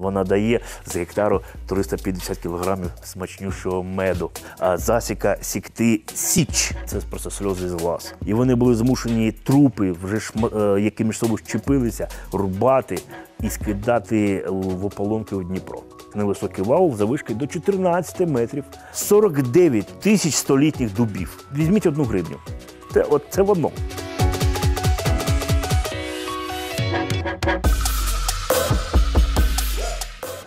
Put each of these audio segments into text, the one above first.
Вона дає з гектару 350 кілограмів смачнющого меду. А засіка сікти січ це просто сльози з вас. І вони були змушені трупи, вже шма, е, які між собою щепилися, рубати і скидати в ополонки у Дніпро. Невисокий вал завишки до 14 метрів, 49 тисяч столітніх дубів. Візьміть одну гривню. Це от це воно.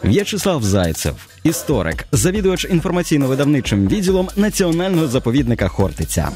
В'ячеслав Зайцев, історик, завідувач інформаційно-видавничим відділом національного заповідника Хортиця.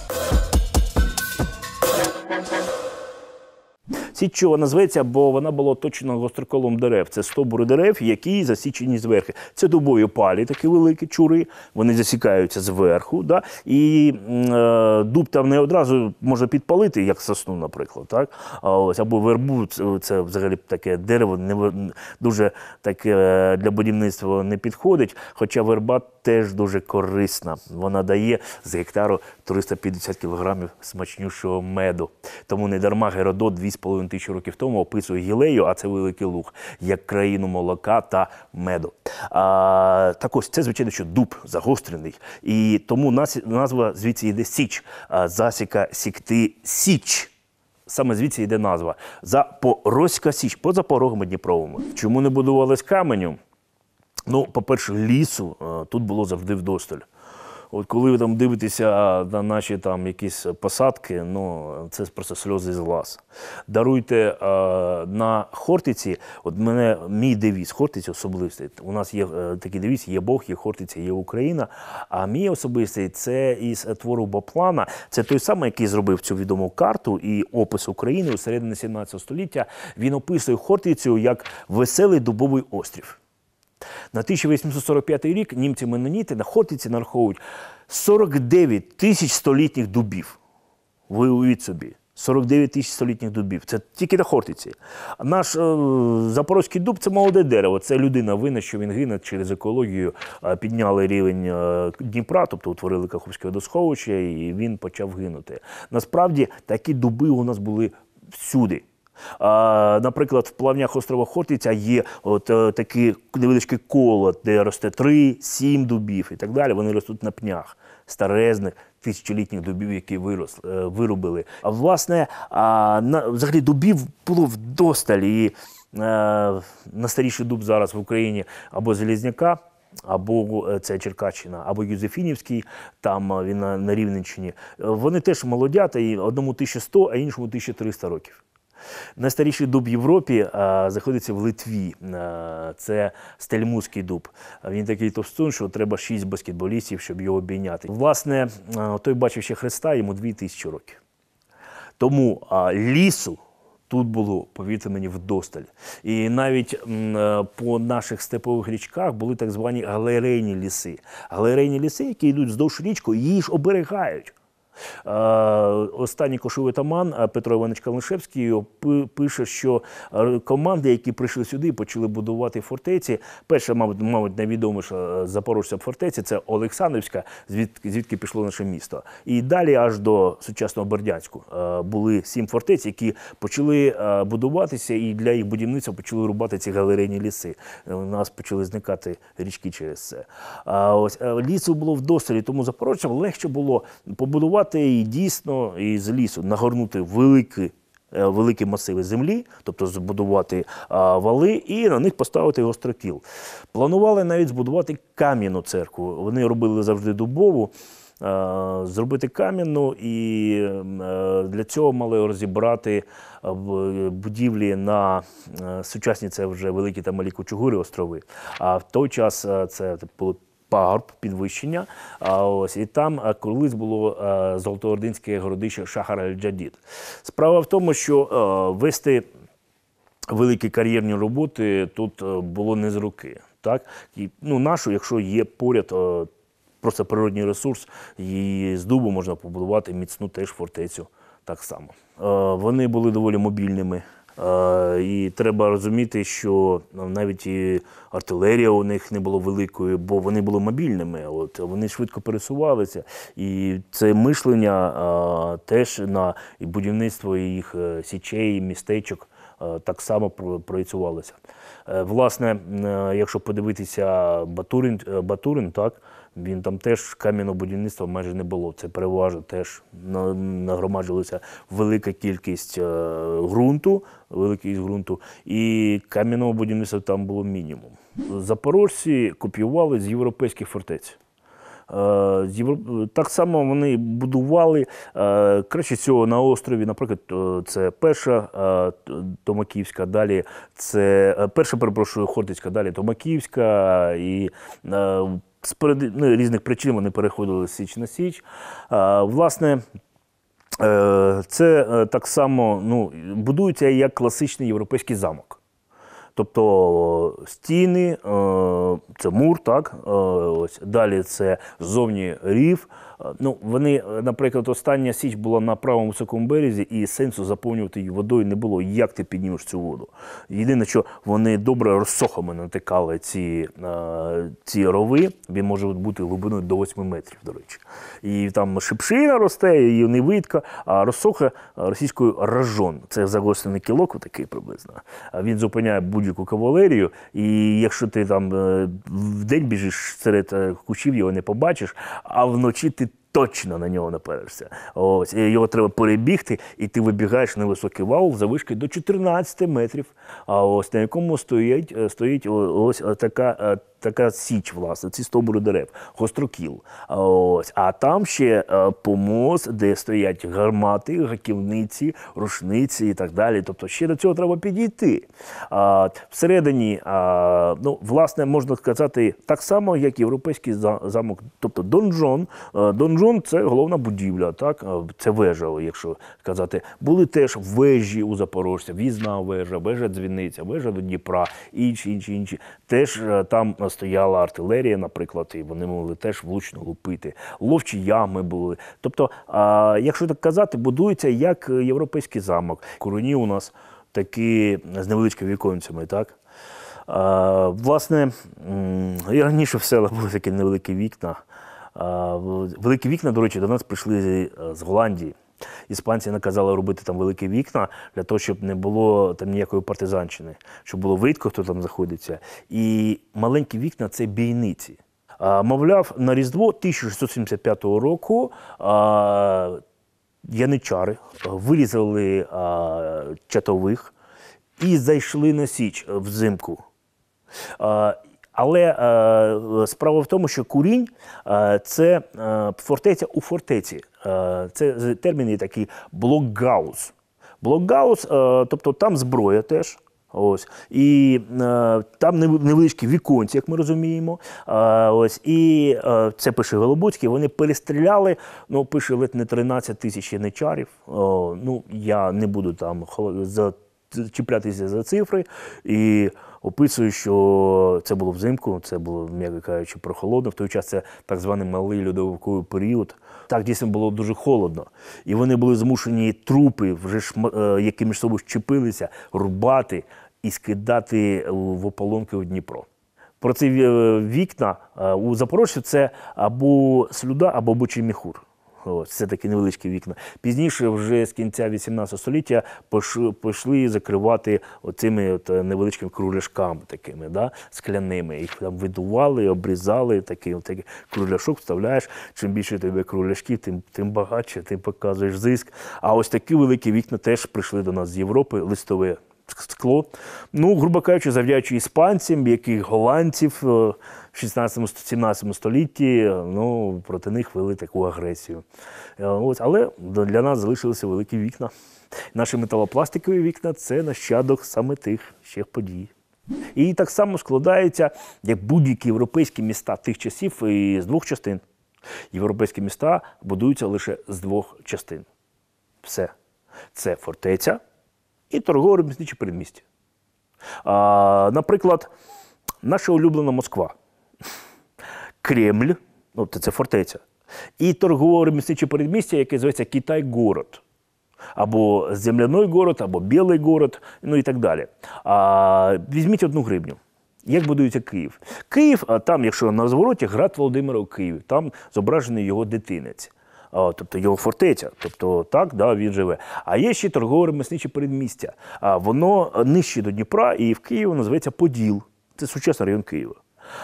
Січова назветься, бо вона була оточена гостроколом дерев. Це стобури дерев, які засічені зверху. Це дубові палі, такі великі чури, вони засікаються зверху. Да? І е, дуб там не одразу може підпалити, як сосну, наприклад. Так? А ось, Або вербу це взагалі таке дерево, не дуже таке е, для будівництва не підходить. Хоча верба теж дуже корисна. Вона дає з гектару 350 кілограмів смачнющого меду. Тому не дарма Геродот 2,5 тисячі років тому описує гілею, а це великий луг, як країну молока та меду. А, Так ось це, звичайно, що дуб загострений. І тому назва звідси йде Січ. Засіка сікти Січ. Саме звідси йде назва. Запорозька Січ поза порогами Дніпровими. Чому не будувалась каменю? Ну, по-перше, лісу е, тут було завжди вдосталь. От коли ви там дивитеся е, на наші там якісь посадки, ну це просто сльози з глаз. Даруйте е, на Хортиці, от мене мій девіз, Хортиці особистий. У нас є такий девіз, є Бог, є Хортиця, є Україна. А мій особистий це із твору Боплана. Це той самий, який зробив цю відому карту і опис України у середині 17 століття. Він описує Хортицю як веселий дубовий острів. На 1845 рік німці меноніти на Хотиці нараховують 49 тисяч столітніх дубів. Ви уявіть собі. 49 тисяч столітніх дубів. Це тільки на Хортиці. Наш е, запорозький дуб це молоде дерево. Це людина винна, що він гине через екологію, е, підняли рівень е, Дніпра, тобто утворили Каховське водосховище, і він почав гинути. Насправді такі дуби у нас були всюди. Наприклад, в плавнях острова Хортиця є от е, такі невеличкі коло, де росте 3-7 дубів і так далі. Вони ростуть на пнях старезних тисячолітніх дубів, які виросли, е, виробили. А власне, взагалі дубів було вдосталь. І а, е, найстаріший дуб зараз в Україні або Залізняка. Або це Черкащина, або Юзефінівський, там він на Рівненщині. Вони теж молодята, і одному 1100, а іншому 1300 років. Найстаріший дуб в Європі а, е, знаходиться в Литві. А, е, це стельмузький дуб. Він такий товстун, що треба шість баскетболістів, щоб його обійняти. Власне, а, е, той бачив ще Христа, йому дві тисячі років. Тому а, лісу. Тут було, повірте мені, вдосталь. І навіть по наших степових річках були так звані галерейні ліси. Галерейні ліси, які йдуть вздовж річку, її ж оберегають. Е, останній кошовий таман е, Петро Іванович Калишевський пише, що е, команди, які прийшли сюди, і почали будувати фортеці. Перша, мабуть, мабуть, найвідоміша запорожця фортеця це Олександрівська, звідки пішло наше місто. І далі аж до сучасного Бердянську були сім фортець, які почали будуватися, і для їх будівництва почали рубати ці галерейні ліси. У нас почали зникати річки через це. Ось лісу було вдосталі, тому запорожцям легше було побудувати працювати і дійсно і з лісу нагорнути великі е, великі масиви землі, тобто збудувати вали і на них поставити гострокіл. Планували навіть збудувати кам'яну церкву. Вони робили завжди дубову. Зробити кам'яну і е, для цього мали розібрати е, будівлі на сучасні це вже великі та малі кучугури острови. А в той час це було Пагорб, підвищення. А ось і там е, колись було е, золотоординське городище Шахар Аль-Джадід. Справа в тому, що е, вести великі кар'єрні роботи тут було не з руки. Так? І, ну, Нашу, якщо є поряд. Просто природній ресурс, і з дубу можна побудувати міцну теж фортецю так само. Вони були доволі мобільними Е, і треба розуміти, що ну, навіть і артилерія у них не була великою, бо вони були мобільними. От вони швидко пересувалися, і це мишлення а, е, теж на будівництво їх е, січей, містечок. Так само працювалося. Власне, якщо подивитися Батурин, Батурин так він там теж кам'яного будівництва майже не було. Це переважно теж нагромаджувалася велика кількість е, ґрунту, великість ґрунту, і кам'яного будівництва там було мінімум. Запорожці копіювали з європейських фортець. Е, так само вони будували е, краще цього на острові. Наприклад, це перша Томаківська, далі це перша перепрошую Хортицька, далі Томаківська, і з ну, різних причин вони переходили з Січ на Січ. А, власне, е, це е, так само ну, будується як класичний європейський замок. Тобто стіни, е, це мур, так, ось далі це зовні рів. Е, ну, вони, е, наприклад, остання січ була на правому високому березі, і сенсу заповнювати її водою не було. Як ти піднімеш цю воду? Єдине, що вони добре розсохами натикали ці е, ці рови, він може бути глибиною до 8 метрів, до речі. І там шипшина росте, і невидка, а розсоха російською ражон. Це загослений кілок, такий приблизно. Він зупиняє будь-яку кавалерію, і якщо ти там в день біжиш серед кучів, його не побачиш, а вночі ти точно на нього наперешся. Ось і його треба перебігти, і ти вибігаєш на високий вал за завишки до 14 метрів. А ось на якому стоїть е, стоїть ось е, така. Е, така січ, власне, ці стовбури дерев, гострокіл. Ось. А там ще е, помост, де стоять гармати, гаківниці, рушниці і так далі. Тобто ще до цього треба підійти. А, Всередині, а, ну, власне, можна сказати, так само, як європейський замок, тобто донжон. Е, донжон це головна будівля, так? Е, це вежа, якщо казати. Були теж вежі у Запорожця, візна вежа, вежа дзвіниця, вежа до Дніпра, інші, інші, інші. Теж там Регулярно стояла артилерія, наприклад, і вони могли теж влучно лупити. Ловчі ями були. Тобто, а, якщо так казати, будується як європейський замок. Короні у нас такі з невеличкими віконцями, так? А, власне, і раніше в селах були такі невеликі вікна. Великі вікна, до речі, до нас прийшли з Голландії. Іспанці наказали робити там великі вікна для того, щоб не було там ніякої партизанщини, щоб було видко, хто там знаходиться. І маленькі вікна це бійниці. А, мовляв, на Різдво 1675 року. А, Яничари вирізали а, чатових і зайшли на Січ взимку. А, але е, справа в тому, що курінь е, це е, фортеця у фортеці. Це термін терміни такі блокгаус. Блокгаус, тобто там зброя теж. Ось і е, там невеличкі віконці, як ми розуміємо. Е, ось і е, це пише Голобуцький. Вони перестріляли. Ну пише ледь не 13 тисяч яничарів. Е, ну я не буду там за чіплятися за цифри і описує, що це було взимку, це було, м'яко кажучи, прохолодно. В той час це так званий малий льодовиковий період. Так дійсно було дуже холодно. І вони були змушені трупи, вже шма, е, які між собою щепилися, рубати і скидати в ополонки у Дніпро. Про ці е, вікна е, у Запорожці це або слюда, або бочий міхур вікна, все таки невеличкі вікна. Пізніше, вже з кінця 18 століття, пішли закривати оцими от е, невеличкими кругляшками, такими, да, скляними. Їх там видували, обрізали, такий от такий кругляшок вставляєш. Чим більше тебе кругляшків, тим тим багатше, ти показуєш зиск. А ось такі великі вікна теж прийшли до нас з Європи листове скло. Ну, грубо кажучи, завдячуючи іспанцям, яких голландців е, в 16-17 столітті е, ну, проти них вели таку агресію. Е, ось, Але для нас залишилися великі вікна. Наші металопластикові вікна це нащадок саме тих ще подій. І так само складається, як будь-які європейські міста тих часів і з двох частин. Європейські міста будуються лише з двох частин. Все. Це фортеця і торгове ремісниче передмістя. А, Наприклад, наша улюблена Москва, Кремль, ну, це фортеця, і торгове ремісниче передмістя, яке зветься Китай-город. Або земляний город, або білий город, ну і так далі. А, Візьміть одну гривню. Як будується Київ? Київ, а там, якщо на звороті, град Володимира у Києві, там зображений його дитинець тобто його фортеця, тобто так, да, він живе. А є ще торгове мисниче передмістя. Воно е, нижче до Дніпра і в Києві називається Поділ. Це сучасний район Києва.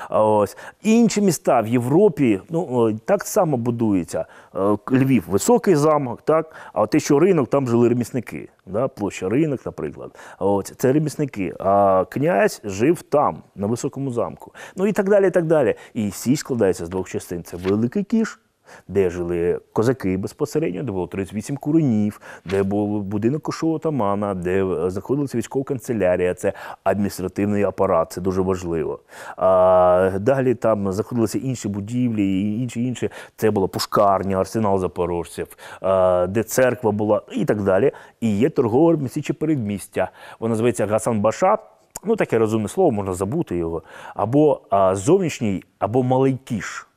Ось інші міста в Європі ну так само будується. Е, Львів високий замок, так а те, що ринок, там жили ремісники. Да, Площа ринок, наприклад. Ось це ремісники. А князь жив там, на високому замку. Ну і так далі. І так далі. І січ складається з двох частин. Це великий кіш де жили козаки безпосередньо, де було 38 куренів, де був будинок кошового тамана, де е, знаходилася військова канцелярія, це адміністративний апарат, це дуже важливо. А, Далі там знаходилися інші будівлі, і інші інші. Це була пушкарня, арсенал запорожців, а, е, де церква була і так далі. І є торгове місяче передмістя. Воно називається Гасан Баша. Ну, таке розумне слово, можна забути його. Або а, зовнішній, або малий кіш.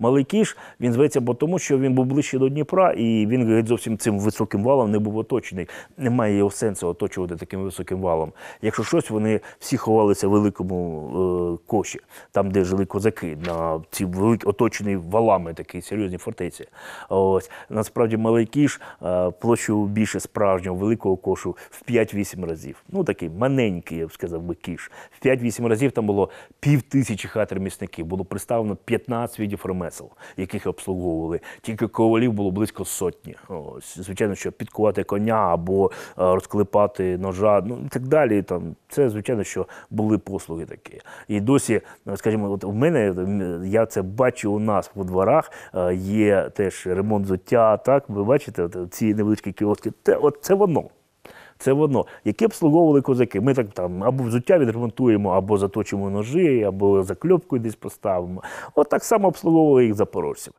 Малий Кіш він зветься, бо тому що він був ближче до Дніпра, і він геть зовсім цим високим валом не був оточений. Немає його сенсу оточувати таким високим валом. Якщо щось, вони всі ховалися в великому е, коші, там, де жили козаки, на ці великі оточені валами, такі серйозні фортеці. Ось насправді малий кіш е, площу більше справжнього великого кошу в 5-8 разів. Ну такий маленький, я б сказав би кіш. В 5-8 разів там було пів тисячі хат ремісників, було представлено 15 відів ремесла ремесел, яких обслуговували. Тільки ковалів було близько сотні. Ось, Звичайно, що підкувати коня або е, розклепати ножа, ну і так далі. Там Це, звичайно, що були послуги такі. І досі, е, скажімо, от в мене е, я це бачу у нас у дворах. Є теж ремонт зуття, Так, ви бачите, ці невеличкі кіоски. Це, от це воно. Це воно, яке обслуговували козаки. Ми так там або взуття відремонтуємо, або заточимо ножі, або закльопку десь поставимо. От так само обслуговували їх запорожців.